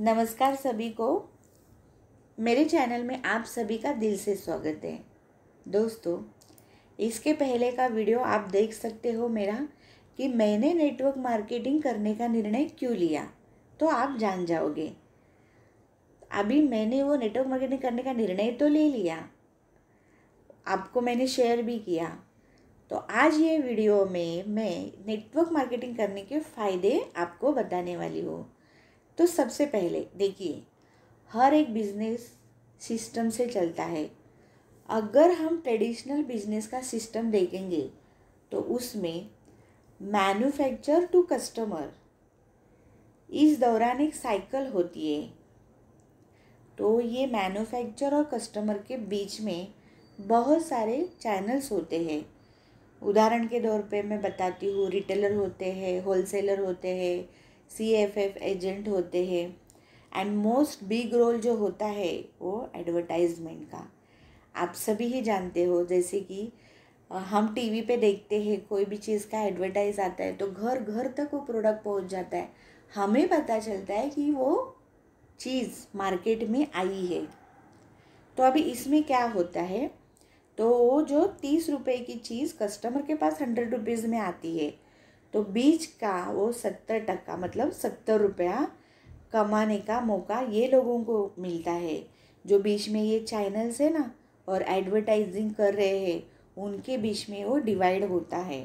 नमस्कार सभी को मेरे चैनल में आप सभी का दिल से स्वागत है दोस्तों इसके पहले का वीडियो आप देख सकते हो मेरा कि मैंने नेटवर्क मार्केटिंग करने का निर्णय क्यों लिया तो आप जान जाओगे अभी मैंने वो नेटवर्क मार्केटिंग करने का निर्णय तो ले लिया आपको मैंने शेयर भी किया तो आज ये वीडियो में मैं नेटवर्क मार्केटिंग करने के फ़ायदे आपको बताने वाली हूँ तो सबसे पहले देखिए हर एक बिजनेस सिस्टम से चलता है अगर हम ट्रेडिशनल बिजनेस का सिस्टम देखेंगे तो उसमें मैन्युफैक्चर टू कस्टमर इस दौरान एक साइकिल होती है तो ये मैन्युफैक्चर और कस्टमर के बीच में बहुत सारे चैनल्स होते हैं उदाहरण के तौर पे मैं बताती हूँ रिटेलर होते हैं होलसेलर होते हैं सी एफ एफ एजेंट होते हैं एंड मोस्ट बिग रोल जो होता है वो एडवर्टाइजमेंट का आप सभी ही जानते हो जैसे कि हम टीवी पे देखते हैं कोई भी चीज़ का एडवर्टाइज आता है तो घर घर तक वो प्रोडक्ट पहुंच जाता है हमें पता चलता है कि वो चीज़ मार्केट में आई है तो अभी इसमें क्या होता है तो जो तीस रुपये की चीज़ कस्टमर के पास हंड्रेड रुपीज़ में आती है तो बीच का वो सत्तर टक्का मतलब सत्तर रुपया कमाने का मौका ये लोगों को मिलता है जो बीच में ये चैनल्स है ना और एडवर्टाइजिंग कर रहे हैं उनके बीच में वो डिवाइड होता है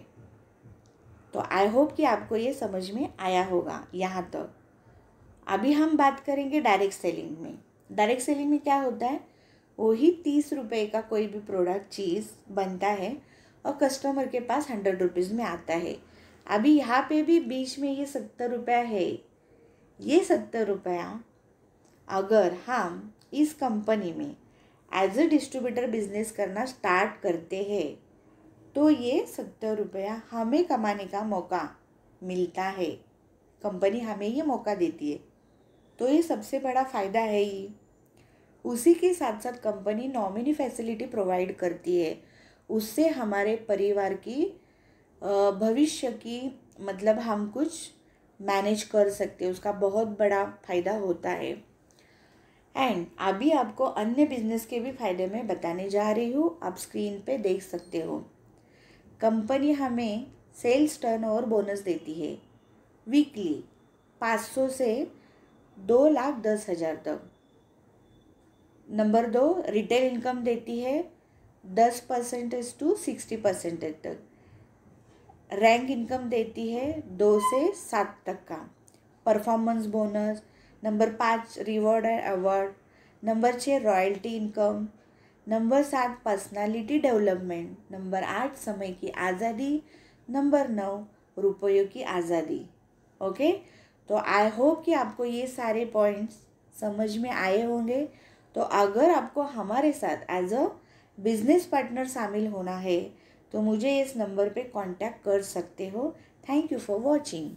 तो आई होप कि आपको ये समझ में आया होगा यहाँ तक तो। अभी हम बात करेंगे डायरेक्ट सेलिंग में डायरेक्ट सेलिंग में क्या होता है वही तीस रुपये का कोई भी प्रोडक्ट चीज़ बनता है और कस्टमर के पास हंड्रेड रुपीज़ में आता है अभी यहाँ पे भी बीच में ये सत्तर रुपया है ये सत्तर रुपया अगर हम इस कंपनी में एज अ डिस्ट्रीब्यूटर बिजनेस करना स्टार्ट करते हैं तो ये सत्तर रुपया हमें कमाने का मौका मिलता है कंपनी हमें ये मौका देती है तो ये सबसे बड़ा फ़ायदा है ही उसी के साथ साथ कंपनी नॉमिनी फैसिलिटी प्रोवाइड करती है उससे हमारे परिवार की भविष्य की मतलब हम कुछ मैनेज कर सकते हैं उसका बहुत बड़ा फ़ायदा होता है एंड अभी आपको अन्य बिजनेस के भी फायदे में बताने जा रही हूँ आप स्क्रीन पे देख सकते हो कंपनी हमें सेल्स टर्न और बोनस देती है वीकली पाँच सौ से दो लाख दस हज़ार तक नंबर दो रिटेल इनकम देती है दस परसेंटेज टू सिक्सटी परसेंटेज तक रैंक इनकम देती है दो से सात तक का परफॉर्मेंस बोनस नंबर पाँच रिवॉर्ड एंड अवार्ड नंबर छः रॉयल्टी इनकम नंबर सात पर्सनालिटी डेवलपमेंट नंबर आठ समय की आज़ादी नंबर नौ रुपयों की आज़ादी ओके तो आई होप कि आपको ये सारे पॉइंट्स समझ में आए होंगे तो अगर आपको हमारे साथ एज अ बिजनेस पार्टनर शामिल होना है तो मुझे इस नंबर पे कांटेक्ट कर सकते हो थैंक यू फॉर वॉचिंग